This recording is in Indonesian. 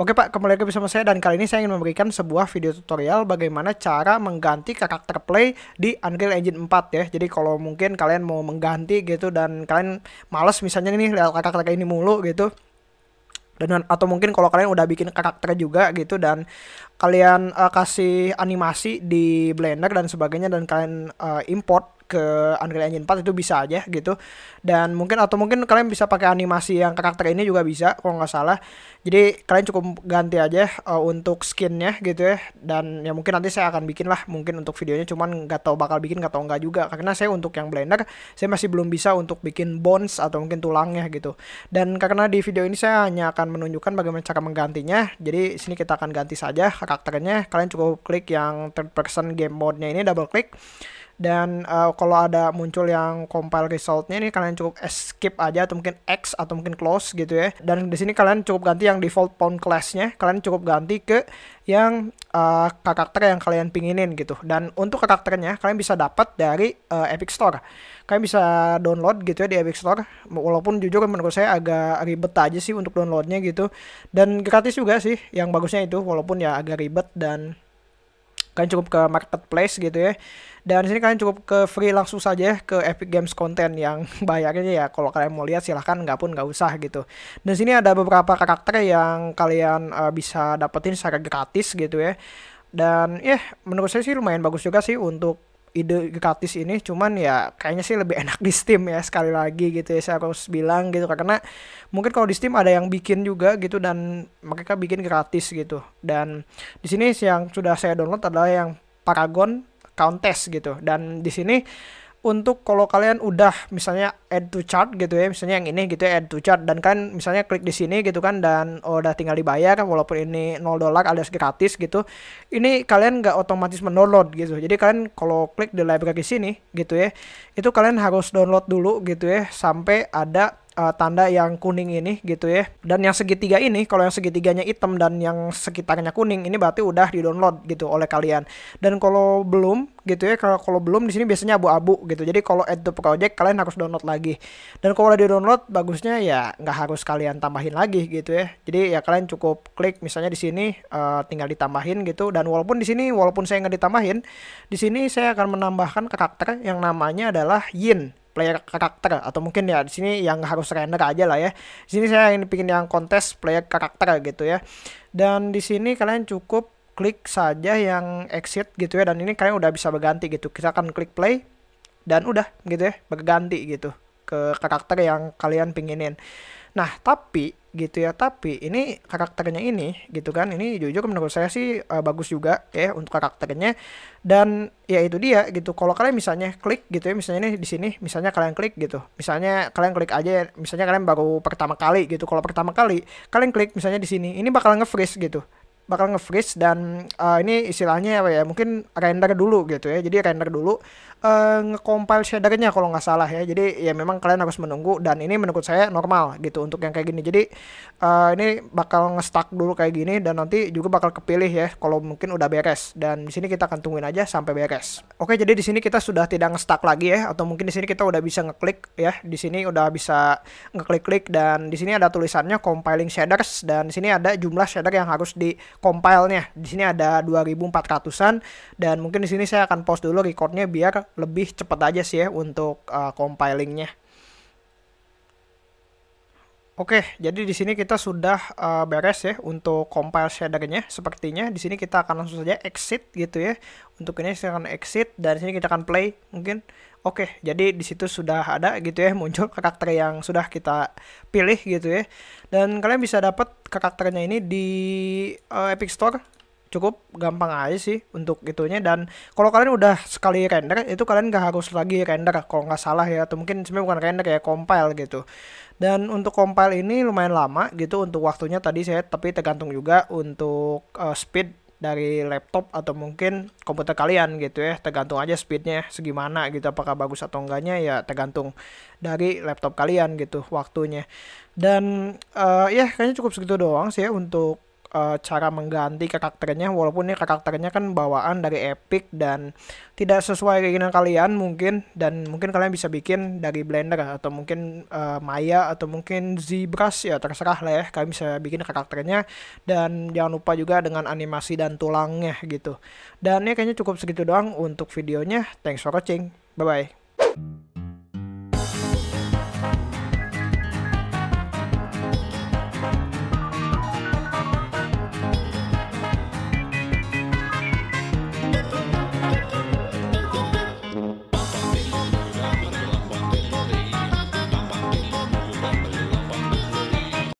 Oke Pak, kembali lagi bersama saya dan kali ini saya ingin memberikan sebuah video tutorial bagaimana cara mengganti karakter play di Unreal Engine 4 ya. Jadi kalau mungkin kalian mau mengganti gitu dan kalian males misalnya nih lihat karakter ini mulu gitu dan atau mungkin kalau kalian udah bikin karakter juga gitu dan kalian uh, kasih animasi di Blender dan sebagainya dan kalian uh, import ke Unreal Engine 4 itu bisa aja gitu dan mungkin atau mungkin kalian bisa pakai animasi yang karakter ini juga bisa kalau nggak salah jadi kalian cukup ganti aja uh, untuk skinnya gitu ya dan ya mungkin nanti saya akan bikin lah mungkin untuk videonya cuman nggak tahu bakal bikin atau nggak juga karena saya untuk yang blender saya masih belum bisa untuk bikin bones atau mungkin tulangnya gitu dan karena di video ini saya hanya akan menunjukkan bagaimana cara menggantinya jadi sini kita akan ganti saja karakternya kalian cukup klik yang third person game mode-nya ini double klik dan uh, kalau ada muncul yang compile resultnya ini kalian cukup escape aja atau mungkin X atau mungkin close gitu ya dan di sini kalian cukup ganti yang default pound classnya kalian cukup ganti ke yang uh, karakter yang kalian pinginin gitu dan untuk karakternya kalian bisa dapat dari uh, Epic Store kalian bisa download gitu ya di Epic Store walaupun jujur menurut saya agak ribet aja sih untuk downloadnya gitu dan gratis juga sih yang bagusnya itu walaupun ya agak ribet dan kalian cukup ke marketplace gitu ya dan sini kalian cukup ke free langsung saja ke Epic Games Content yang bayarnya ya kalau kalian mau lihat silahkan nggak pun nggak usah gitu dan sini ada beberapa karakter yang kalian uh, bisa dapetin secara gratis gitu ya dan ya yeah, menurut saya sih lumayan bagus juga sih untuk ide gratis ini cuman ya kayaknya sih lebih enak di Steam ya sekali lagi gitu ya saya harus bilang gitu karena mungkin kalau di Steam ada yang bikin juga gitu dan mereka bikin gratis gitu dan di sini yang sudah saya download adalah yang Paragon Countess gitu dan di sini untuk kalau kalian udah misalnya add to chart gitu ya misalnya yang ini gitu ya add to chart dan kan misalnya klik di sini gitu kan dan oh, udah tinggal dibayar walaupun ini 0 dolar alias gratis gitu ini kalian nggak otomatis mendownload gitu jadi kalian kalau klik di library sini gitu ya itu kalian harus download dulu gitu ya sampai ada uh, tanda yang kuning ini gitu ya. Dan yang segitiga ini, kalau yang segitiganya hitam dan yang sekitarnya kuning, ini berarti udah di-download gitu oleh kalian. Dan kalau belum gitu ya, kalau belum di sini biasanya abu-abu gitu. Jadi kalau add to project kalian harus download lagi. Dan kalau udah di-download bagusnya ya nggak harus kalian tambahin lagi gitu ya. Jadi ya kalian cukup klik misalnya di sini uh, tinggal ditambahin gitu dan walaupun di sini walaupun saya nggak ditambahin, di sini saya akan menambahkan karakter yang namanya adalah yin player karakter atau mungkin ya di sini yang harus render aja lah ya. Di sini saya ingin bikin yang kontes player karakter gitu ya. Dan di sini kalian cukup klik saja yang exit gitu ya dan ini kalian udah bisa berganti gitu. Kita akan klik play dan udah gitu ya berganti gitu ke karakter yang kalian pinginin. Nah, tapi gitu ya, tapi ini karakternya ini gitu kan. Ini jujur menurut saya sih uh, bagus juga ya untuk karakternya. Dan ya itu dia gitu. Kalau kalian misalnya klik gitu ya, misalnya ini di sini, misalnya kalian klik gitu. Misalnya kalian klik aja misalnya kalian baru pertama kali gitu. Kalau pertama kali kalian klik misalnya di sini, ini bakal nge-freeze gitu bakal nge-freeze dan uh, ini istilahnya apa ya mungkin render dulu gitu ya jadi render dulu uh, eh, ngecompile shadernya kalau nggak salah ya. Jadi ya memang kalian harus menunggu dan ini menurut saya normal gitu untuk yang kayak gini. Jadi uh, ini bakal ngestak dulu kayak gini dan nanti juga bakal kepilih ya kalau mungkin udah beres. Dan di sini kita akan tungguin aja sampai beres. Oke, jadi di sini kita sudah tidak ngestak lagi ya atau mungkin di sini kita udah bisa ngeklik ya. Di sini udah bisa ngeklik-klik dan di sini ada tulisannya compiling shaders dan di sini ada jumlah shader yang harus di compile-nya. Di sini ada 2400-an dan mungkin di sini saya akan post dulu recordnya biar lebih cepat aja sih ya untuk uh, compilingnya. Oke, jadi di sini kita sudah uh, beres ya untuk compile shadernya. Sepertinya di sini kita akan langsung saja exit gitu ya. Untuk ini saya akan exit dan di sini kita akan play mungkin. Oke, jadi di situ sudah ada gitu ya muncul karakter yang sudah kita pilih gitu ya. Dan kalian bisa dapat karakternya ini di uh, Epic Store cukup gampang aja sih untuk itunya dan kalau kalian udah sekali render itu kalian gak harus lagi render kalau nggak salah ya atau mungkin sebenarnya bukan render kayak compile gitu dan untuk compile ini lumayan lama gitu untuk waktunya tadi saya tapi tergantung juga untuk uh, speed dari laptop atau mungkin komputer kalian gitu ya tergantung aja speednya segimana gitu apakah bagus atau enggaknya ya tergantung dari laptop kalian gitu waktunya dan uh, ya kayaknya cukup segitu doang sih ya untuk uh, cara mengganti karakternya walaupun ini karakternya kan bawaan dari epic dan tidak sesuai keinginan kalian mungkin dan mungkin kalian bisa bikin dari blender atau mungkin uh, Maya atau mungkin ZBrush ya terserah lah ya kalian bisa bikin karakternya dan jangan lupa juga dengan animasi dan tulangnya gitu dan ini ya kayaknya cukup segitu doang untuk videonya thanks for watching bye bye